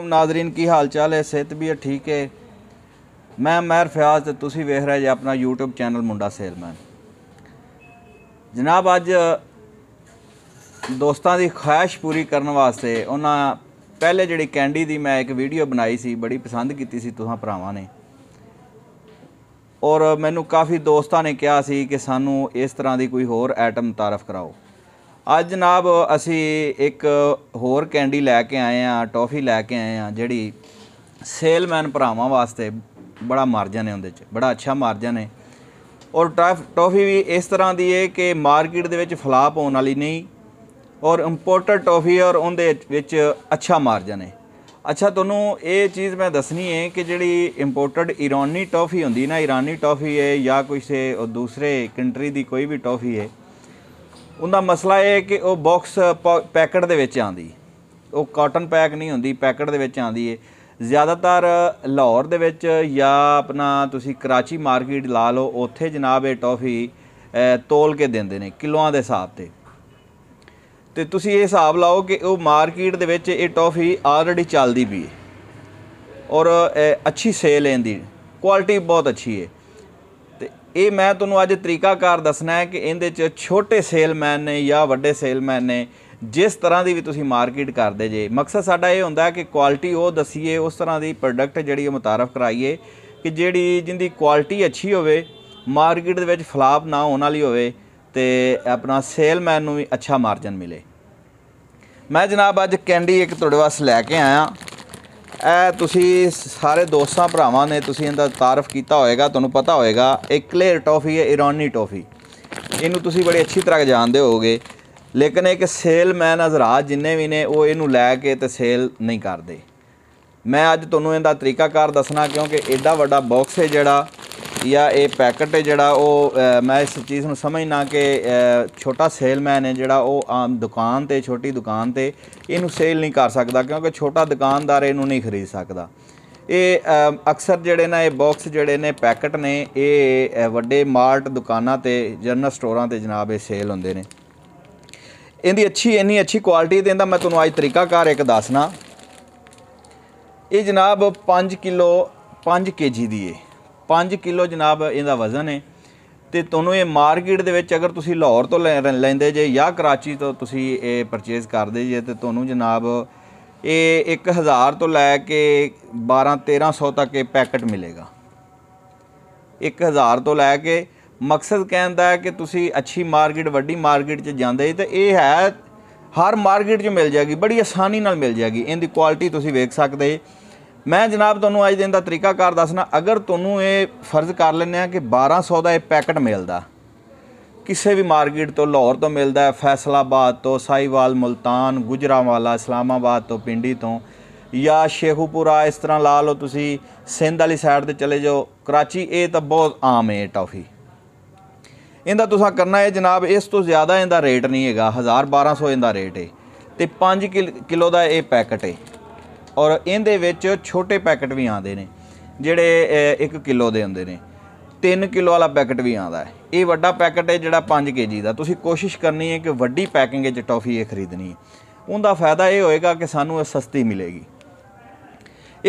ਅਸਲਾਮ ਨਾਜ਼ਰੀਨ ਕੀ ਹਾਲ ਚਾਲ ਹੈ ਸਿਹਤ ਵੀ ਠੀਕ ਹੈ ਮੈਂ ਮਹਿਰ ਫਿਆਜ਼ ਤੇ ਤੁਸੀਂ ਵੇਖ ਰਹੇ ਜੇ ਆਪਣਾ YouTube ਚੈਨਲ ਮੁੰਡਾ ਸੇਲਮੈਨ ਜਨਾਬ ਅੱਜ ਦੋਸਤਾਂ ਦੀ ਖਾਹਿਸ਼ ਪੂਰੀ ਕਰਨ ਵਾਸਤੇ ਉਹਨਾਂ ਪਹਿਲੇ ਜਿਹੜੀ ਕੈਂਡੀ ਦੀ ਮੈਂ ਇੱਕ ਵੀਡੀਓ ਬਣਾਈ ਸੀ ਬੜੀ ਪਸੰਦ ਕੀਤੀ ਸੀ ਤੁਸਾਂ ਭਰਾਵਾਂ ਨੇ ਔਰ ਮੈਨੂੰ ਕਾਫੀ ਦੋਸਤਾਂ ਨੇ ਕਿਹਾ ਸੀ ਕਿ ਸਾਨੂੰ ਇਸ ਤਰ੍ਹਾਂ ਦੀ ਕੋਈ ਹੋਰ ਆਈਟਮ ਤਾਰਫ ਕਰਾਓ ਅੱਜ ਜਨਾਬ ਅਸੀਂ ਇੱਕ ਹੋਰ ਕੈਂਡੀ ਲੈ ਕੇ ਆਏ ਆ ਟੌਫੀ ਲੈ ਕੇ ਆਏ ਆ ਜਿਹੜੀ ਸੇਲਮੈਨ ਭਰਾਵਾਂ ਵਾਸਤੇ ਬੜਾ ਮਾਰਜਨ ਹੈ ਉਹਦੇ 'ਚ ਬੜਾ ਅੱਛਾ ਮਾਰਜਨ ਹੈ ਔਰ ਟੌਫੀ ਵੀ ਇਸ ਤਰ੍ਹਾਂ ਦੀ ਹੈ ਕਿ ਮਾਰਕੀਟ ਦੇ ਵਿੱਚ ਫਲਾਪ ਹੋਣ ਵਾਲੀ ਨਹੀਂ ਔਰ ਇੰਪੋਰਟਡ ਟੌਫੀ ਔਰ ਉਹਦੇ ਵਿੱਚ ਅੱਛਾ ਮਾਰਜਨ ਹੈ ਅੱਛਾ ਤੁਹਾਨੂੰ ਇਹ ਚੀਜ਼ ਮੈਂ ਦੱਸਣੀ ਹੈ ਕਿ ਜਿਹੜੀ ਇੰਪੋਰਟਡ ਇਰਾਨੀ ਟੌਫੀ ਹੁੰਦੀ ਨਾ ਇਰਾਨੀ ਟੌਫੀ ਹੈ ਜਾਂ ਕੋਈ ਸੇ ਦੂਸਰੇ ਕੰਟਰੀ ਦੀ ਕੋਈ ਵੀ ਟੌਫੀ ਹੈ ਉਹਦਾ ਮਸਲਾ ਇਹ ਹੈ ਕਿ ਉਹ ਬਾਕਸ ਪੈਕਟ ਦੇ ਵਿੱਚ ਆਂਦੀ ਉਹ ਕਾਟਨ ਪੈਕ ਨਹੀਂ ਹੁੰਦੀ ਪੈਕਟ ਦੇ ਵਿੱਚ ਆਂਦੀ ਹੈ ਜ਼ਿਆਦਾਤਰ ਲਾਹੌਰ ਦੇ ਵਿੱਚ ਜਾਂ ਆਪਣਾ ਤੁਸੀਂ ਕਰਾਚੀ ਮਾਰਕੀਟ ਲਾ ਲਓ ਉੱਥੇ ਜਨਾਬ ਇਹ ਟੌਫੀ ਤੋਲ ਕੇ ਦਿੰਦੇ ਨੇ ਕਿਲੋਆਂ ਦੇ ਹਿਸਾਬ ਤੇ ਤੇ ਤੁਸੀਂ ਇਹ ਹਿਸਾਬ ਲਾਓ ਕਿ ਉਹ ਮਾਰਕੀਟ ਦੇ ਵਿੱਚ ਇਹ ਟੌਫੀ ਆਲਰੇਡੀ ਚੱਲਦੀ ਵੀ ਹੈ ਔਰ ਅੱਛੀ ਸੇਲ ਇਹਦੀ ਕੁਆਲਿਟੀ ਬਹੁਤ ਅੱਛੀ ਹੈ ਇਹ ਮੈਂ ਤੁਹਾਨੂੰ ਅੱਜ ਤਰੀਕਾਕਾਰ ਦੱਸਣਾ ਹੈ ਕਿ ਇਹਦੇ 'ਚ ਛੋਟੇ ਸੇਲਮੈਨ ਨੇ ਜਾਂ ਵੱਡੇ ਸੇਲਮੈਨ ਨੇ ਜਿਸ ਤਰ੍ਹਾਂ ਦੀ ਵੀ ਤੁਸੀਂ ਮਾਰਕੀਟ ਕਰਦੇ ਜੇ ਮਕਸਦ ਸਾਡਾ ਇਹ ਹੁੰਦਾ ਹੈ ਕਿ ਕੁਆਲਿਟੀ ਉਹ ਦਸੀਏ ਉਸ ਤਰ੍ਹਾਂ ਦੀ ਪ੍ਰੋਡਕਟ ਜਿਹੜੀ ਉਹ ਮੁਤਾਰਫ ਕਰਾਈਏ ਕਿ ਜਿਹੜੀ ਜਿੰਦੀ ਕੁਆਲਿਟੀ ਅੱਛੀ ਹੋਵੇ ਮਾਰਕੀਟ ਦੇ ਵਿੱਚ ਫਲਾਪ ਨਾ ਹੋਣ ਵਾਲੀ ਹੋਵੇ ਤੇ ਆਪਣਾ ਸੇਲਮੈਨ ਨੂੰ ਵੀ ਅੱਛਾ ਮਾਰਜਨ ਮਿਲੇ ਮੈਂ ਜਨਾਬ ਅੱਜ ਕੈਂਡੀ ਇੱਕ ਤੁਹਾਡੇ ਵਾਸਤੇ ਲੈ ਕੇ ਆਇਆ ਇਹ ਤੁਸੀਂ ਸਾਰੇ ਦੋਸਤਾਂ ਭਰਾਵਾਂ ਨੇ ਤੁਸੀਂ ਇਹਦਾ ਤਾਰਫ ਕੀਤਾ ਹੋਵੇਗਾ ਤੁਹਾਨੂੰ ਪਤਾ ਹੋਵੇਗਾ ਇਹ ਕਲੇਅਰ ਟੌਫੀ ਹੈ ਇਰਾਨੀ ਟੌਫੀ ਇਹਨੂੰ ਤੁਸੀਂ ਬੜੀ ਅੱਛੀ ਤਰ੍ਹਾਂ ਜਾਣਦੇ ਹੋਗੇ ਲੇਕਿਨ ਇੱਕ ਸੇਲਮੈਨ ਅਜ਼ਰਾ ਜਿੰਨੇ ਵੀ ਨੇ ਉਹ ਇਹਨੂੰ ਲੈ ਕੇ ਤੇ ਸੇਲ ਨਹੀਂ ਕਰਦੇ ਮੈਂ ਅੱਜ ਤੁਹਾਨੂੰ ਇਹਦਾ ਤਰੀਕਾਕਾਰ ਦੱਸਣਾ ਕਿਉਂਕਿ ਐਡਾ ਵੱਡਾ ਬਾਕਸ ਹੈ ਜਿਹੜਾ ਜਾਂ ਇਹ ਪੈਕਟ ਹੈ ਜਿਹੜਾ ਉਹ ਮੈਂ ਇਸ ਚੀਜ਼ ਨੂੰ ਸਮਝਣਾ ਕਿ ਛੋਟਾ ਸੇਲਮੈਨ ਹੈ ਜਿਹੜਾ ਉਹ ਆਮ ਦੁਕਾਨ ਤੇ ਛੋਟੀ ਦੁਕਾਨ ਤੇ ਇਹਨੂੰ ਸੇਲ ਨਹੀਂ ਕਰ ਸਕਦਾ ਕਿਉਂਕਿ ਛੋਟਾ ਦੁਕਾਨਦਾਰ ਇਹਨੂੰ ਨਹੀਂ ਖਰੀਦ ਸਕਦਾ ਇਹ ਅਕਸਰ ਜਿਹੜੇ ਨੇ ਇਹ ਬਾਕਸ ਜਿਹੜੇ ਨੇ ਪੈਕਟ ਨੇ ਇਹ ਵੱਡੇ ਮਾਰਟ ਦੁਕਾਨਾਂ ਤੇ ਜਨਰਲ ਸਟੋਰਾਂ ਤੇ ਜਨਾਬ ਇਹ ਸੇਲ ਹੁੰਦੇ ਨੇ ਇਹਦੀ ਅੱਛੀ ਇੰਨੀ ਅੱਛੀ ਕੁਆਲਿਟੀ ਦੇ ਇਹਦਾ ਮੈਂ ਤੁਹਾਨੂੰ ਅੱਜ ਤਰੀਕਾਕਾਰ ਇੱਕ ਦੱਸਣਾ ਇਹ ਜਨਾਬ 5 ਕਿਲੋ 5 ਕੇਜੀ ਦੀ ਹੈ 5 ਕਿਲੋ ਜਨਾਬ ਇਹਦਾ ਵਜ਼ਨ ਹੈ ਤੇ ਤੁਹਾਨੂੰ ਇਹ ਮਾਰਕੀਟ ਦੇ ਵਿੱਚ ਅਗਰ ਤੁਸੀਂ ਲਾਹੌਰ ਤੋਂ ਲੈਂਦੇ ਜੇ ਜਾਂ ਕਰਾਚੀ ਤੋਂ ਤੁਸੀਂ ਇਹ ਪਰਚੇਸ ਕਰਦੇ ਜੇ ਤੇ ਤੁਹਾਨੂੰ ਜਨਾਬ ਇਹ 1000 ਤੋਂ ਲੈ ਕੇ 12 1300 ਤੱਕ ਇਹ ਪੈਕਟ ਮਿਲੇਗਾ 1000 ਤੋਂ ਲੈ ਕੇ ਮਕਸਦ ਕਹਿੰਦਾ ਹੈ ਕਿ ਤੁਸੀਂ ਅੱਛੀ ਮਾਰਕੀਟ ਵੱਡੀ ਮਾਰਕੀਟ 'ਚ ਜਾਂਦੇ ਤੇ ਇਹ ਹੈ ਹਰ ਮਾਰਕੀਟ 'ਚ ਮਿਲ ਜਾਏਗੀ ਬੜੀ ਆਸਾਨੀ ਨਾਲ ਮਿਲ ਜਾਏਗੀ ਇਹਦੀ ਕੁਆਲਿਟੀ ਤੁਸੀਂ ਵੇਖ ਸਕਦੇ ਮੈਂ ਜਨਾਬ ਤੁਹਾਨੂੰ ਅੱਜ ਦਿਨ ਦਾ ਤਰੀਕਾਕਾਰ ਦੱਸਣਾ ਅਗਰ ਤੁਹਾਨੂੰ ਇਹ ਫਰਜ਼ ਕਰ ਲੈਣੇ ਆ ਕਿ 1200 ਦਾ ਇਹ ਪੈਕਟ ਮਿਲਦਾ ਕਿਸੇ ਵੀ ਮਾਰਕੀਟ ਤੋਂ ਲਾਹੌਰ ਤੋਂ ਮਿਲਦਾ ਹੈ ਫੈਸਲਾਬਾਦ ਤੋਂ ਸਾਈਵਾਲ ਮਲਤਾਨ ਗੁਜਰਾਵਾਲਾ ਇਸਲਾਮਾਬਾਦ ਤੋਂ ਪਿੰਡੀ ਤੋਂ ਜਾਂ ਸ਼ੇਖੂਪੁਰਾ ਇਸ ਤਰ੍ਹਾਂ ਲਾ ਲਓ ਤੁਸੀਂ ਸਿੰਧ ਵਾਲੀ ਸਾਈਡ ਤੇ ਚਲੇ ਜਾਓ ਕਰਾਚੀ ਇਹ ਤਾਂ ਬਹੁਤ ਆਮ ਹੈ ਟੌਫੀ ਇਹਦਾ ਤੁਸੀਂ ਕਰਨਾ ਹੈ ਜਨਾਬ ਇਸ ਤੋਂ ਜ਼ਿਆਦਾ ਇਹਦਾ ਰੇਟ ਨਹੀਂ ਹੈਗਾ 1000 1200 ਇਹਦਾ ਰੇਟ ਹੈ ਤੇ 5 ਕਿਲੋ ਦਾ ਇਹ ਪੈਕਟ ਹੈ ਔਰ ਇਹਦੇ ਵਿੱਚ ਛੋਟੇ ਪੈਕਟ ਵੀ ਆਉਂਦੇ ਨੇ ਜਿਹੜੇ 1 ਕਿਲੋ ਦੇ ਹੁੰਦੇ ਨੇ 3 ਕਿਲੋ ਵਾਲਾ ਪੈਕਟ ਵੀ ਆਉਂਦਾ ਹੈ ਇਹ ਵੱਡਾ ਪੈਕਟ ਹੈ ਜਿਹੜਾ 5 ਕੇਜੀ ਦਾ ਤੁਸੀਂ ਕੋਸ਼ਿਸ਼ ਕਰਨੀ ਹੈ ਕਿ ਵੱਡੀ ਪੈਕਿੰਗ ਵਿੱਚ ਟੌਫੀ ਇਹ ਖਰੀਦਣੀ ਹੈ ਉਹਦਾ ਫਾਇਦਾ ਇਹ ਹੋਏਗਾ ਕਿ ਸਾਨੂੰ ਇਹ ਸਸਤੀ ਮਿਲੇਗੀ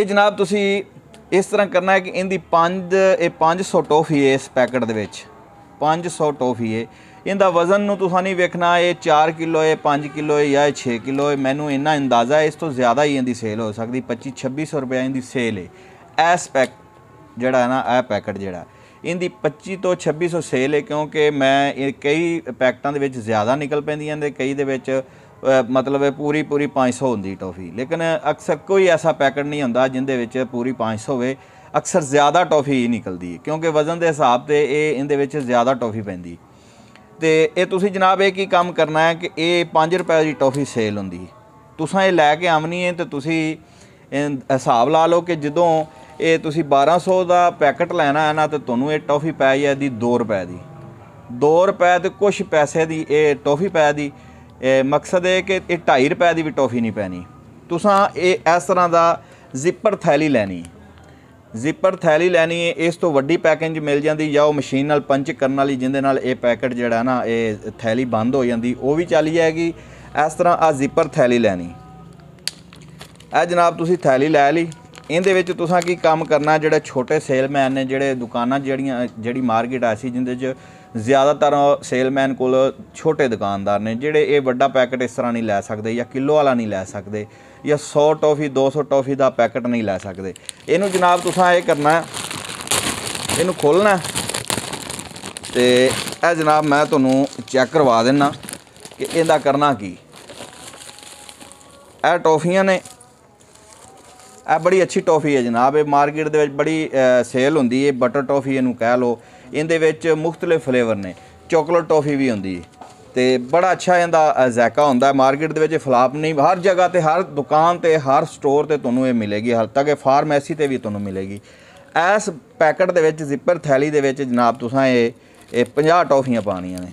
ਇਹ ਜਨਾਬ ਤੁਸੀਂ ਇਸ ਤਰ੍ਹਾਂ ਕਰਨਾ ਹੈ ਕਿ ਇਹਦੀ 5 ਇਹ 500 ਟੌਫੀ ਇਸ ਪੈਕਟ ਦੇ ਵਿੱਚ 500 ਟੌਫੀ ਹੈ ਇਹਦਾ ਵਜ਼ਨ ਨੂੰ ਤੁਸੀਂ ਨਹੀਂ ਵੇਖਣਾ ਇਹ 4 ਕਿਲੋ ਹੈ 5 ਕਿਲੋ ਹੈ ਜਾਂ 6 ਕਿਲੋ ਹੈ ਮੈਨੂੰ ਇੰਨਾ ਅੰਦਾਜ਼ਾ ਹੈ ਇਸ ਤੋਂ ਜ਼ਿਆਦਾ ਹੀ ਇਹਦੀ ਸੇਲ ਹੋ ਸਕਦੀ 25 2600 ਰੁਪਏ ਦੀ ਸੇਲ ਹੈ ਐਸ ਪੈਕ ਜਿਹੜਾ ਹੈ ਨਾ ਇਹ ਪੈਕਟ ਜਿਹੜਾ ਇਹਦੀ 25 ਤੋਂ 2600 ਸੇਲ ਹੈ ਕਿਉਂਕਿ ਮੈਂ ਇਹ ਕਈ ਪੈਕਟਾਂ ਦੇ ਵਿੱਚ ਜ਼ਿਆਦਾ ਨਿਕਲ ਪੈਂਦੀਆਂ ਨੇ ਕਈ ਦੇ ਵਿੱਚ ਮਤਲਬ ਹੈ ਪੂਰੀ ਪੂਰੀ 500 ਹੁੰਦੀ ਟੌਫੀ ਲੇਕਿਨ ਅਕਸਰ ਕੋਈ ਐਸਾ ਪੈਕਟ ਨਹੀਂ ਹੁੰਦਾ ਜਿੰਦੇ ਵਿੱਚ ਪੂਰੀ 500 ਹੋਵੇ ਅਕਸਰ ਜ਼ਿਆਦਾ ਟੌਫੀ ਨਿਕਲਦੀ ਹੈ ਕਿਉਂਕਿ ਵਜ਼ਨ ਦੇ ਹਿਸਾਬ ਤੇ ਇਹ ਇਹਦੇ ਵਿੱਚ ਜ਼ਿਆਦਾ ਟੌਫੀ ਪੈਂਦੀ ਹੈ ਤੇ ਇਹ ਤੁਸੀਂ ਜਨਾਬ ਇਹ ਕੀ ਕੰਮ ਕਰਨਾ ਹੈ ਕਿ ਇਹ 5 ਰੁਪਏ ਦੀ ਟੌਫੀ ਸੇਲ ਹੁੰਦੀ ਤੁਸੀਂ ਇਹ ਲੈ ਕੇ ਆਵਣੀ ਹੈ ਤੇ ਤੁਸੀਂ ਹਿਸਾਬ ਲਾ ਲਓ ਕਿ ਜਦੋਂ ਇਹ ਤੁਸੀਂ 1200 ਦਾ ਪੈਕਟ ਲੈਣਾ ਹੈ ਨਾ ਤੇ ਤੁਹਾਨੂੰ ਇਹ ਟੌਫੀ ਪੈ ਜਾਂਦੀ 2 ਰੁਪਏ ਦੀ 2 ਰੁਪਏ ਤੇ ਕੁਝ ਪੈਸੇ ਦੀ ਇਹ ਟੌਫੀ ਪੈ ਦੀ ਮਕਸਦ ਹੈ ਕਿ ਇਹ 2.5 ਰੁਪਏ ਦੀ ਵੀ ਟੌਫੀ ਨਹੀਂ ਪੈਣੀ ਤੁਸੀਂ ਇਹ ਇਸ ਤਰ੍ਹਾਂ ਦਾ ਜ਼ਿਪਰ ਥੈਲੀ ਲੈਣੀ ਜ਼ਿਪਰ ਥੈਲੀ ਲੈਣੀ ਹੈ ਇਸ ਤੋਂ ਵੱਡੀ ਪੈਕੇਜ ਮਿਲ ਜਾਂਦੀ ਜਾਂ ਉਹ ਮਸ਼ੀਨ ਨਾਲ ਪੰਚ ਕਰਨ ਵਾਲੀ ਜਿੰਦੇ ਨਾਲ ਇਹ ਪੈਕਟ ਜਿਹੜਾ ਨਾ ਇਹ ਥੈਲੀ ਬੰਦ ਹੋ ਜਾਂਦੀ ਉਹ ਵੀ ਚੱਲ ਜਾਏਗੀ ਇਸ ਤਰ੍ਹਾਂ ਆ ਜ਼ਿਪਰ ਥੈਲੀ ਲੈਣੀ ਆ ਜਨਾਬ ਤੁਸੀਂ ਥੈਲੀ ਲੈ ਲਈ ਇਹਦੇ ਵਿੱਚ ਤੁਸੀਂ ਕੀ ਕੰਮ ਕਰਨਾ ਜਿਹੜੇ ਛੋਟੇ ਸੇਲਮੈਨ ਨੇ ਜਿਹੜੇ ਦੁਕਾਨਾਂ ਜਿਹੜੀਆਂ ਜਿਹੜੀ ਮਾਰਕੀਟ ਆਸੀ ਜਿੰਦੇ 'ਚ ਜ਼ਿਆਦਾਤਰ ਸੇਲਮੈਨ ਕੋਲ ਛੋਟੇ ਦੁਕਾਨਦਾਰ ਨੇ ਜਿਹੜੇ ਇਹ ਵੱਡਾ ਪੈਕਟ ਇਸ ਤਰ੍ਹਾਂ ਨਹੀਂ ਲੈ ਸਕਦੇ ਜਾਂ ਕਿਲੋ ਵਾਲਾ ਨਹੀਂ ਲੈ ਸਕਦੇ ਜਾਂ 100 ਟੌਫੀ 200 ਟੌਫੀ ਦਾ ਪੈਕਟ ਨਹੀਂ ਲੈ ਸਕਦੇ ਇਹਨੂੰ ਜਨਾਬ ਤੁਸੀਂ ਇਹ ਕਰਨਾ ਇਹਨੂੰ ਖੋਲਣਾ ਤੇ ਇਹ ਜਨਾਬ ਮੈਂ ਤੁਹਾਨੂੰ ਚੈੱਕ ਕਰਵਾ ਦਿੰਨਾ ਕਿ ਇਹਦਾ ਕਰਨਾ ਕੀ ਇਹ ਟੌਫੀਆਂ ਨੇ ਇਹ ਬੜੀ ਅੱਛੀ ਟੌਫੀ ਹੈ ਜਨਾਬ ਇਹ ਮਾਰਕੀਟ ਦੇ ਵਿੱਚ ਬੜੀ ਸੇਲ ਹੁੰਦੀ ਹੈ ਬਟਰ ਟੌਫੀ ਇਹਨੂੰ ਕਹਿ ਲਓ ਇਹਦੇ ਵਿੱਚ ਮੁxtਲਿਫ ਫਲੇਵਰ ਨੇ ਚਾਕਲੇਟ ਟੌਫੀ ਵੀ ਹੁੰਦੀ ਹੈ ਤੇ ਬੜਾ ਅੱਛਾ ਇਹਦਾ ਜ਼ਾਇਕਾ ਹੁੰਦਾ ਮਾਰਕੀਟ ਦੇ ਵਿੱਚ ਫਲਾਪ ਨਹੀਂ ਹਰ ਜਗ੍ਹਾ ਤੇ ਹਰ ਦੁਕਾਨ ਤੇ ਹਰ ਸਟੋਰ ਤੇ ਤੁਹਾਨੂੰ ਇਹ ਮਿਲੇਗੀ ਹਰ ਤੱਕ ਫਾਰਮੇਸੀ ਤੇ ਵੀ ਤੁਹਾਨੂੰ ਮਿਲੇਗੀ ਇਸ ਪੈਕਟ ਦੇ ਵਿੱਚ ਜ਼ਿਪਰ ਥੈਲੀ ਦੇ ਵਿੱਚ ਜਨਾਬ ਤੁਸੀਂ ਇਹ ਇਹ 50 ਟੌਫੀਆਂ ਪਾਣੀਆਂ ਨੇ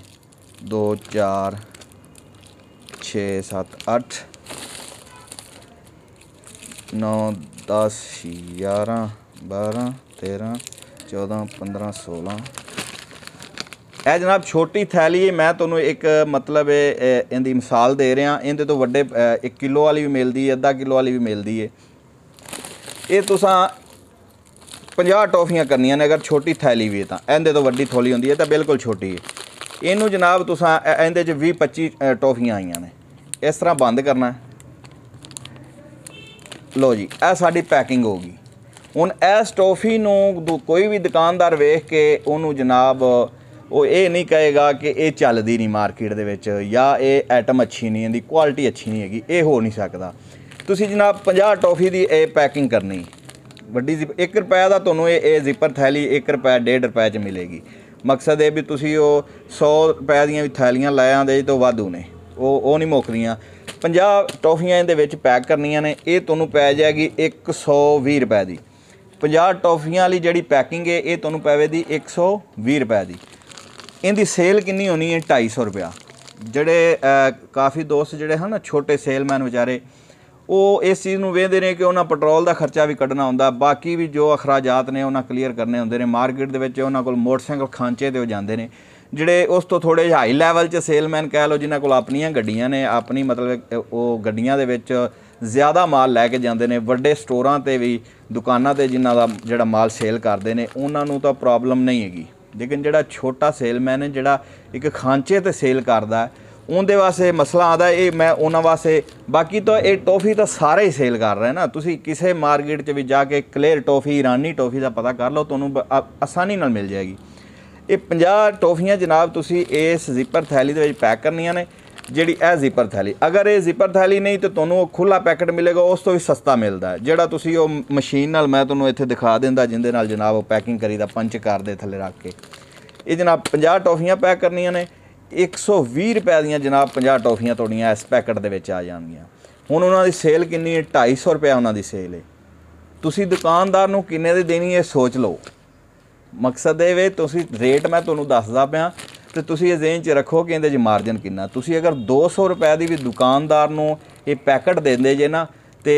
2 4 6 7 8 ਨੌ ਦਸ 11 ਬਾਰਾਂ ਤੇਰਾਂ ਚੌਦਾਂ ਪੰਦਰਾਂ ਸੋਲਾਂ ਇਹ ਜਨਾਬ ਛੋਟੀ ਥੈਲੀ ਹੈ ਮੈਂ ਤੁਹਾਨੂੰ ਇੱਕ ਮਤਲਬ ਇਹਦੀ ਮਿਸਾਲ ਦੇ ਰਿਹਾ ਇਹਦੇ ਤੋਂ ਵੱਡੇ 1 ਕਿਲੋ ਵਾਲੀ ਵੀ ਮਿਲਦੀ ਹੈ ਅੱਧਾ ਕਿਲੋ ਵਾਲੀ ਵੀ ਮਿਲਦੀ ਹੈ ਇਹ ਤੁਸੀਂ 50 ਟੋਫੀਆਂ ਕਰਨੀਆਂ ਨੇ ਅਗਰ ਛੋਟੀ ਥੈਲੀ ਵੀ ਤਾਂ ਇਹਦੇ ਤੋਂ ਵੱਡੀ ਥੋਲੀ ਹੁੰਦੀ ਹੈ ਤਾਂ ਬਿਲਕੁਲ ਛੋਟੀ ਹੈ ਇਹਨੂੰ ਜਨਾਬ ਤੁਸੀਂ ਇਹਦੇ 'ਚ 20 25 ਟੋਫੀਆਂ ਆਈਆਂ ਨੇ ਇਸ ਤਰ੍ਹਾਂ ਬੰਦ ਕਰਨਾ ਹੈ ਲੋ ਜੀ ਇਹ ਸਾਡੀ ਪੈਕਿੰਗ ਹੋ ਗਈ ਹੁਣ ਇਸ ਟੋਫੀ ਨੂੰ ਕੋਈ ਵੀ ਦੁਕਾਨਦਾਰ ਵੇਖ ਕੇ ਉਹਨੂੰ ਜਨਾਬ ਉਹ ਇਹ ਨਹੀਂ ਕਹੇਗਾ ਕਿ ਇਹ ਚੱਲਦੀ ਨਹੀਂ ਮਾਰਕੀਟ ਦੇ ਵਿੱਚ ਜਾਂ ਇਹ ਆਈਟਮ ਅੱਛੀ ਨਹੀਂ ਇਹਦੀ ਕੁਆਲਿਟੀ ਅੱਛੀ ਨਹੀਂ ਹੈਗੀ ਇਹ ਹੋ ਨਹੀਂ ਸਕਦਾ ਤੁਸੀਂ ਜਨਾਬ 50 ਟੋਫੀ ਦੀ ਇਹ ਪੈਕਿੰਗ ਕਰਨੀ ਵੱਡੀ 1 ਰੁਪਏ ਦਾ ਤੁਹਾਨੂੰ ਇਹ ਇਹ ਜ਼ਿਪਰ ਥੈਲੀ 1 ਰੁਪਏ 1.5 ਰੁਪਏ ਚ ਮਿਲੇਗੀ ਮਕਸਦ ਇਹ ਵੀ ਤੁਸੀਂ ਉਹ 100 ਰੁਪਏ ਦੀਆਂ ਵੀ ਥੈਲੀਆਂ ਲੈ ਆਂਦੇ ਤੋਂ ਵਾਧੂ ਨੇ ਉਹ ਉਹ ਨਹੀਂ ਮੁੱਕਦੀਆਂ 50 ਟੌਫੀਆਂ ਇਹਦੇ ਵਿੱਚ ਪੈਕ ਕਰਨੀਆਂ ਨੇ ਇਹ ਤੁਹਾਨੂੰ ਪੈ ਜਾਏਗੀ 120 ਰੁਪਏ ਦੀ 50 ਟੌਫੀਆਂ ਵਾਲੀ ਜਿਹੜੀ ਪੈਕਿੰਗ ਹੈ ਇਹ ਤੁਹਾਨੂੰ ਪਵੇਗੀ 120 ਰੁਪਏ ਦੀ ਇਹਦੀ ਸੇਲ ਕਿੰਨੀ ਹੋਣੀ ਹੈ 250 ਰੁਪਿਆ ਜਿਹੜੇ ਕਾਫੀ ਦੋਸਤ ਜਿਹੜੇ ਹਨ ਛੋਟੇ ਸੇਲਮੈਨ ਵਿਚਾਰੇ ਉਹ ਇਸ ਚੀਜ਼ ਨੂੰ ਵੇਖਦੇ ਨੇ ਕਿ ਉਹਨਾਂ ਪੈਟਰੋਲ ਦਾ ਖਰਚਾ ਵੀ ਕੱਢਣਾ ਹੁੰਦਾ ਬਾਕੀ ਵੀ ਜੋ ਅਖਰਾਜਾਤ ਨੇ ਉਹਨਾਂ ਕਲੀਅਰ ਕਰਨੇ ਹੁੰਦੇ ਨੇ ਮਾਰਕੀਟ ਦੇ ਵਿੱਚ ਉਹਨਾਂ ਕੋਲ ਮੋਟਰਸਾਈਕਲ ਖਾਂਚੇ ਤੇ ਉਹ ਜਾਂਦੇ ਨੇ ਜਿਹੜੇ ਉਸ ਤੋਂ ਥੋੜੇ ਹਾਈ ਲੈਵਲ 'ਚ ਸੇਲਮੈਨ ਕਹਿ ਲਓ ਜਿਨ੍ਹਾਂ ਕੋਲ ਆਪਣੀਆਂ ਗੱਡੀਆਂ ਨੇ ਆਪਣੀ ਮਤਲਬ ਉਹ ਗੱਡੀਆਂ ਦੇ ਵਿੱਚ ਜ਼ਿਆਦਾ ਮਾਲ ਲੈ ਕੇ ਜਾਂਦੇ ਨੇ ਵੱਡੇ ਸਟੋਰਾਂ ਤੇ ਵੀ ਦੁਕਾਨਾਂ ਤੇ ਜਿਨ੍ਹਾਂ ਦਾ ਜਿਹੜਾ ਮਾਲ ਸੇਲ ਕਰਦੇ ਨੇ ਉਹਨਾਂ ਨੂੰ ਤਾਂ ਪ੍ਰੋਬਲਮ ਨਹੀਂ ਹੈਗੀ ਲੇਕਿਨ ਜਿਹੜਾ ਛੋਟਾ ਸੇਲਮੈਨ ਹੈ ਜਿਹੜਾ ਇੱਕ ਖਾਂਚੇ ਤੇ ਸੇਲ ਕਰਦਾ ਉਹਦੇ ਵਾਸਤੇ ਮਸਲਾ ਆਦਾ ਇਹ ਮੈਂ ਉਹਨਾਂ ਵਾਸਤੇ ਬਾਕੀ ਤਾਂ ਇਹ ਟੋਫੀ ਤਾਂ ਸਾਰੇ ਹੀ ਸੇਲ ਕਰ ਰਹੇ ਨਾ ਤੁਸੀਂ ਕਿਸੇ ਮਾਰਕੀਟ 'ਚ ਵੀ ਜਾ ਕੇ ਕਲੀਅਰ ਟੋਫੀ ਇਰਾਨੀ ਟੋਫੀ ਦਾ ਪਤਾ ਕਰ ਲਓ ਤੁਹਾਨੂੰ ਆਸਾਨੀ ਨਾਲ ਮਿਲ ਜਾਏਗੀ ਇਹ 50 ਟੋਫੀਆਂ ਜਨਾਬ ਤੁਸੀਂ ਇਸ ਜ਼ਿਪਰ ਥੈਲੀ ਦੇ ਵਿੱਚ ਪੈਕ ਕਰਨੀਆਂ ਨੇ ਜਿਹੜੀ ਇਹ ਜ਼ਿਪਰ ਥੈਲੀ ਅਗਰ ਇਹ ਜ਼ਿਪਰ ਥੈਲੀ ਨਹੀਂ ਤੇ ਤੁਹਾਨੂੰ ਉਹ ਖੁੱਲਾ ਪੈਕਟ ਮਿਲੇਗਾ ਉਸ ਤੋਂ ਵੀ ਸਸਤਾ ਮਿਲਦਾ ਹੈ ਜਿਹੜਾ ਤੁਸੀਂ ਉਹ ਮਸ਼ੀਨ ਨਾਲ ਮੈਂ ਤੁਹਾਨੂੰ ਇੱਥੇ ਦਿਖਾ ਦਿੰਦਾ ਜਿੰਦੇ ਨਾਲ ਜਨਾਬ ਉਹ ਪੈਕਿੰਗ ਕਰੀਦਾ ਪੰਚ ਕਰਦੇ ਦੇ ਥੱਲੇ ਰੱਖ ਕੇ ਇਹ ਜਨਾਬ 50 ਟੋਫੀਆਂ ਪੈਕ ਕਰਨੀਆਂ ਨੇ 120 ਰੁਪਏ ਦੀਆਂ ਜਨਾਬ 50 ਟੋਫੀਆਂ ਤੁਹਾਡੀਆਂ ਇਸ ਪੈਕਟ ਦੇ ਵਿੱਚ ਆ ਜਾਣਗੀਆਂ ਹੁਣ ਉਹਨਾਂ ਦੀ ਸੇਲ ਕਿੰਨੀ ਹੈ 250 ਰੁਪਏ ਉਹਨਾਂ ਦੀ ਸੇਲ ਹੈ ਤੁਸੀਂ ਦੁਕਾਨਦਾਰ ਨੂੰ ਕਿੰਨੇ ਦੇ ਦੇਣੀ ਹੈ ਸੋਚ ਲਓ ਮਕਸਦ ਇਹ ਵੇ ਤੁਸੀਂ ਰੇਟ ਮੈਂ ਤੁਹਾਨੂੰ ਦੱਸਦਾ ਪਿਆ ਤੇ ਤੁਸੀਂ ਇਹ ਜ਼ੇਨ 'ਚ ਰੱਖੋ ਕਿ ਇਹਦੇ 'ਚ ਮਾਰਜਨ ਕਿੰਨਾ ਤੁਸੀਂ ਅਗਰ 200 ਰੁਪਏ ਦੀ ਵੀ ਦੁਕਾਨਦਾਰ ਨੂੰ ਇਹ ਪੈਕਟ ਦਿੰਦੇ ਜੇ ਨਾ ਤੇ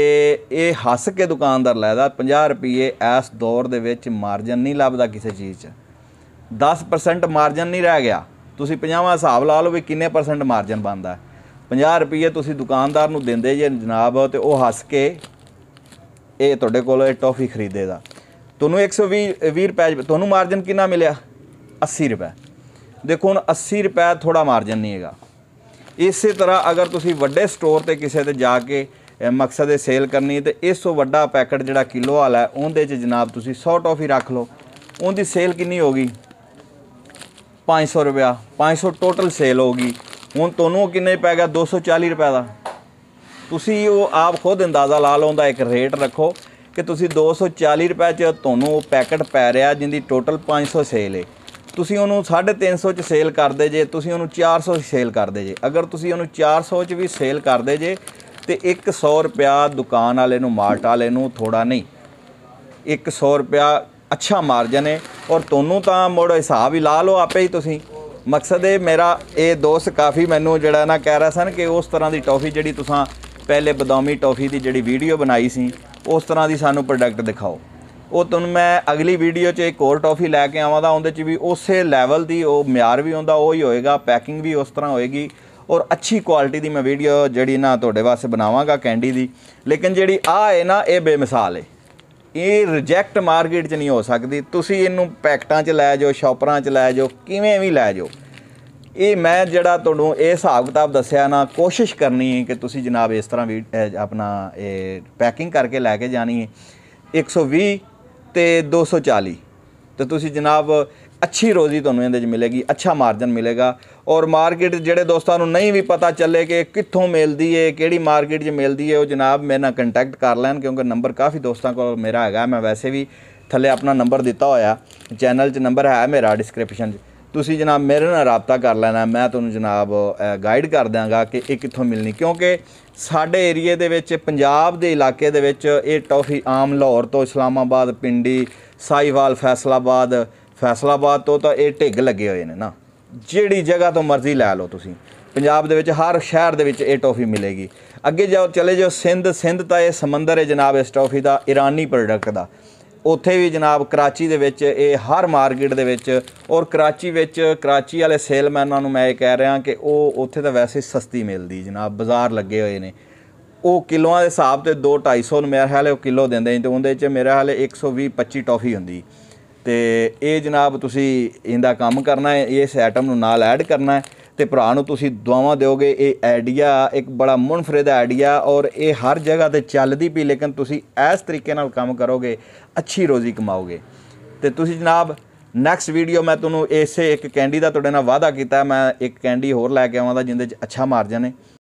ਇਹ ਹੱਸ ਕੇ ਦੁਕਾਨਦਾਰ ਲੈਦਾ 50 ਰੁਪਏ ਇਸ ਦੌਰ ਦੇ ਵਿੱਚ ਮਾਰਜਨ ਨਹੀਂ ਲੱਭਦਾ ਕਿਸੇ ਚੀਜ਼ 'ਚ 10% ਮਾਰਜਨ ਨਹੀਂ ਰਹਿ ਗਿਆ ਤੁਸੀਂ 50ਵਾਂ ਹਿਸਾਬ ਲਾ ਲਓ ਵੀ ਕਿੰਨੇ ਪਰਸੈਂਟ ਮਾਰਜਨ ਬਣਦਾ 50 ਰੁਪਏ ਤੁਸੀਂ ਦੁਕਾਨਦਾਰ ਨੂੰ ਦਿੰਦੇ ਜੇ ਜਨਾਬ ਤੇ ਉਹ ਹੱਸ ਕੇ ਇਹ ਤੁਹਾਡੇ ਕੋਲੋਂ ਇਹ ਟੌਫੀ ਖਰੀਦੇਗਾ ਤੁਹਾਨੂੰ 120 ਰੁਪਏ ਤੁਹਾਨੂੰ ਮਾਰਜਨ ਕਿੰਨਾ ਮਿਲਿਆ 80 ਰੁਪਏ ਦੇਖੋ ਹੁਣ 80 ਰੁਪਏ ਥੋੜਾ ਮਾਰਜਨ ਨਹੀਂ ਹੈਗਾ ਇਸੇ ਤਰ੍ਹਾਂ ਅਗਰ ਤੁਸੀਂ ਵੱਡੇ ਸਟੋਰ ਤੇ ਕਿਸੇ ਤੇ ਜਾ ਕੇ ਮਕਸਦ ਦੇ ਸੇਲ ਕਰਨੀ ਤੇ ਇਸ ਤੋਂ ਵੱਡਾ ਪੈਕਟ ਜਿਹੜਾ ਕਿਲੋ ਵਾਲਾ ਉਹਦੇ 'ਚ ਜਨਾਬ ਤੁਸੀਂ 100 ਟੋਫੀ ਰੱਖ ਲਓ ਉਹਦੀ ਸੇਲ ਕਿੰਨੀ ਹੋਗੀ 500 ਰੁਪਿਆ 500 ਟੋਟਲ ਸੇਲ ਹੋਗੀ ਹੁਣ ਤੁਹਾਨੂੰ ਕਿੰਨੇ ਪੈ ਗਿਆ 240 ਰੁਪਏ ਦਾ ਤੁਸੀਂ ਉਹ ਆਪ ਖੁਦ ਅੰਦਾਜ਼ਾ ਲਾ ਲਓ ਦਾ ਇੱਕ ਰੇਟ ਰੱਖੋ ਕਿ ਤੁਸੀਂ 240 ਰੁਪਏ ਚ ਤੁਹਾਨੂੰ ਉਹ ਪੈਕਟ ਪੈ ਰਿਹਾ ਜਿੰਦੀ ਟੋਟਲ 500 ਸੇਲ ਹੈ ਤੁਸੀਂ ਉਹਨੂੰ 350 ਚ ਸੇਲ ਕਰਦੇ ਜੇ ਤੁਸੀਂ ਉਹਨੂੰ 400 ਚ ਸੇਲ ਕਰਦੇ ਜੇ ਅਗਰ ਤੁਸੀਂ ਉਹਨੂੰ 400 ਚ ਵੀ ਸੇਲ ਕਰਦੇ ਜੇ ਤੇ 100 ਰੁਪਿਆ ਦੁਕਾਨ ਵਾਲੇ ਨੂੰ ਮਾਰਟ ਵਾਲੇ ਨੂੰ ਥੋੜਾ ਨਹੀਂ 100 ਰੁਪਿਆ ਅੱਛਾ ਮਾਰਜਨ ਹੈ ਔਰ ਤੁਹਾਨੂੰ ਤਾਂ ਮੋੜ ਹਿਸਾਬ ਹੀ ਲਾ ਲਓ ਆਪੇ ਹੀ ਤੁਸੀਂ ਮਕਸਦ ਇਹ ਮੇਰਾ ਇਹ ਦੋਸਤ ਕਾਫੀ ਮੈਨੂੰ ਜਿਹੜਾ ਨਾ ਕਹਿ ਰਿਹਾ ਸਨ ਕਿ ਉਸ ਤਰ੍ਹਾਂ ਦੀ ਟੌਫੀ ਜਿਹੜੀ ਤੁਸੀਂ ਪਹਿਲੇ ਬਦਾਮੀ ਟੌਫੀ ਦੀ ਜਿਹੜੀ ਵੀਡੀਓ ਬਣਾਈ ਸੀ ਉਸ ਤਰ੍ਹਾਂ ਦੀ ਸਾਨੂੰ ਪ੍ਰੋਡਕਟ ਦਿਖਾਓ ਉਹ ਤੁਹਾਨੂੰ ਮੈਂ ਅਗਲੀ ਵੀਡੀਓ 'ਚ ਇੱਕ ਹੋਰ ਟੌਫੀ ਲੈ ਕੇ ਆਵਾਂਗਾ ਉਹਦੇ 'ਚ ਵੀ ਉਸੇ ਲੈਵਲ ਦੀ ਉਹ ਮਿਆਰ ਵੀ ਹੁੰਦਾ ਉਹ ਹੀ ਹੋਏਗਾ ਪੈਕਿੰਗ ਵੀ ਉਸ ਤਰ੍ਹਾਂ ਹੋਏਗੀ ਔਰ ਅੱਛੀ ਕੁਆਲਿਟੀ ਦੀ ਮੈਂ ਵੀਡੀਓ ਜਿਹੜੀ ਨਾ ਤੁਹਾਡੇ ਵਾਸਤੇ ਬਣਾਵਾਂਗਾ ਕੈਂਡੀ ਦੀ ਲੇਕਿਨ ਜਿਹੜੀ ਆ ਹੈ ਨਾ ਇਹ ਬੇਮਿਸਾਲ ਹੈ ਇਹ ਰਿਜੈਕਟ ਮਾਰਕੀਟ 'ਚ ਨਹੀਂ ਹੋ ਸਕਦੀ ਤੁਸੀਂ ਇਹਨੂੰ ਪੈਕਟਾਂ 'ਚ ਲੈ ਜਾਓ ਸ਼ਾਪਰਾਂ 'ਚ ਲੈ ਜਾਓ ਕਿਵੇਂ ਵੀ ਲੈ ਜਾਓ ਇਹ ਮੈਂ ਜਿਹੜਾ ਤੁਹਾਨੂੰ ਇਹ ਹਿਸਾਬ ਕਿਤਾਬ ਦੱਸਿਆ ਨਾ ਕੋਸ਼ਿਸ਼ ਕਰਨੀ ਹੈ ਕਿ ਤੁਸੀਂ ਜਨਾਬ ਇਸ ਤਰ੍ਹਾਂ ਵੀ ਆਪਣਾ ਇਹ ਪੈਕਿੰਗ ਕਰਕੇ ਲੈ ਕੇ ਜਾਣੀ ਹੈ 120 ਤੇ 240 ਤੇ ਤੁਸੀਂ ਜਨਾਬ ਅੱਛੀ ਰੋਜ਼ੀ ਤੁਹਾਨੂੰ ਇਹਦੇ 'ਚ ਮਿਲੇਗੀ ਅੱਛਾ ਮਾਰਜਨ ਮਿਲੇਗਾ ਔਰ ਮਾਰਕੀਟ ਜਿਹੜੇ ਦੋਸਤਾਂ ਨੂੰ ਨਹੀਂ ਵੀ ਪਤਾ ਚੱਲੇ ਕਿ ਕਿੱਥੋਂ ਮਿਲਦੀ ਏ ਕਿਹੜੀ ਮਾਰਕੀਟ 'ਚ ਮਿਲਦੀ ਏ ਉਹ ਜਨਾਬ ਮੇਰੇ ਨਾਲ ਕੰਟੈਕਟ ਕਰ ਲੈਣ ਕਿਉਂਕਿ ਨੰਬਰ ਕਾਫੀ ਦੋਸਤਾਂ ਕੋਲ ਮੇਰਾ ਹੈਗਾ ਮੈਂ ਵੈਸੇ ਵੀ ਥੱਲੇ ਆਪਣਾ ਨੰਬਰ ਦਿੱਤਾ ਹੋਇਆ ਚੈਨਲ 'ਚ ਨੰਬਰ ਹੈ ਮੇਰਾ ਡਿਸਕ੍ਰਿਪਸ਼ਨ 'ਚ ਤੁਸੀਂ ਜਨਾਬ ਮੇਰੇ ਨਾਲ ਰਾਬਤਾ ਕਰ ਲੈਣਾ ਮੈਂ ਤੁਹਾਨੂੰ ਜਨਾਬ ਗਾਈਡ ਕਰ ਦਿਆਂਗਾ ਕਿ ਇਹ ਕਿੱਥੋਂ ਮਿਲਣੀ ਕਿਉਂਕਿ ਸਾਡੇ ਏਰੀਏ ਦੇ ਵਿੱਚ ਪੰਜਾਬ ਦੇ ਇਲਾਕੇ ਦੇ ਵਿੱਚ ਇਹ ਟੌਫੀ ਆਮ ਲਾਹੌਰ ਤੋਂ ਇਸਲਾਮਾਬਾਦ ਪਿੰਡੀ ਸਾਈਵਾਲ ਫੈਸਲਾਬਾਦ ਫੈਸਲਾਬਾਦ ਤੋਂ ਤਾਂ ਇਹ ਢਿੱਗ ਲੱਗੇ ਹੋਏ ਨੇ ਨਾ ਜਿਹੜੀ ਜਗ੍ਹਾ ਤੋਂ ਮਰਜ਼ੀ ਲੈ ਲਓ ਤੁਸੀਂ ਪੰਜਾਬ ਦੇ ਵਿੱਚ ਹਰ ਸ਼ਹਿਰ ਦੇ ਵਿੱਚ ਇਹ ਟੌਫੀ ਮਿਲੇਗੀ ਅੱਗੇ ਜਾਓ ਚਲੇ ਜਾਓ ਸਿੰਧ ਸਿੰਧ ਤਾਂ ਇਹ ਸਮੁੰਦਰ ਹੈ ਜਨਾਬ ਇਸ ਟੌਫੀ ਦਾ ਇਰਾਨੀ ਪ੍ਰੋਡਕਟ ਦਾ ਉੱਥੇ ਵੀ ਜਨਾਬ ਕਰਾਚੀ ਦੇ ਵਿੱਚ ਇਹ ਹਰ ਮਾਰਕੀਟ ਦੇ ਵਿੱਚ ਔਰ ਕਰਾਚੀ ਵਿੱਚ ਕਰਾਚੀ ਵਾਲੇ ਸੇਲਮੈਨਾਂ ਨੂੰ ਮੈਂ ਇਹ ਕਹਿ ਰਿਹਾ ਕਿ ਉਹ ਉੱਥੇ ਤਾਂ ਵੈਸੇ ਸਸਤੀ ਮਿਲਦੀ ਜਨਾਬ ਬਾਜ਼ਾਰ ਲੱਗੇ ਹੋਏ ਨੇ ਉਹ ਕਿਲੋਆਂ ਦੇ ਹਿਸਾਬ ਤੇ 2 250 ਨੂੰ ਮੇਰਾ ਉਹ ਕਿਲੋ ਦਿੰਦੇ ਨੇ ਤੇ ਉਹਦੇ ਵਿੱਚ ਮੇਰੇ ਹਾਲੇ 120 25 ਟੌਫੀ ਹੁੰਦੀ ਤੇ ਇਹ ਜਨਾਬ ਤੁਸੀਂ ਇਹਦਾ ਕੰਮ ਕਰਨਾ ਹੈ ਇਸ ਆਈਟਮ ਨੂੰ ਨਾਲ ਐਡ ਕਰਨਾ ਹੈ ਤੇ ਭਰਾ ਨੂੰ ਤੁਸੀਂ ਦੁਆਵਾਂ ਦਿਓਗੇ ਇਹ ਆਈਡੀਆ ਇੱਕ ਬੜਾ ਮੁਨਫਰਦ ਆਈਡੀਆ ਔਰ ਇਹ ਹਰ ਜਗ੍ਹਾ ਤੇ ਚੱਲਦੀ ਵੀ ਲੇਕਿਨ ਤੁਸੀਂ ਇਸ ਤਰੀਕੇ ਨਾਲ ਕੰਮ ਕਰੋਗੇ ਅੱਛੀ ਰੋਜ਼ੀ ਕਮਾਓਗੇ ਤੇ ਤੁਸੀਂ ਜਨਾਬ ਨੈਕਸਟ ਵੀਡੀਓ ਮੈਂ ਤੁਹਾਨੂੰ ਇਸੇ ਇੱਕ ਕੈਂਡੀ ਦਾ ਤੁਹਾਡੇ ਨਾਲ ਵਾਅਦਾ ਕੀਤਾ ਮੈਂ ਇੱਕ ਕੈਂਡੀ ਹੋਰ ਲੈ ਕੇ ਆਵਾਂਗਾ ਜਿੰਦੇ ਚ ਅੱਛਾ ਮਾਰਜਨ ਹੈ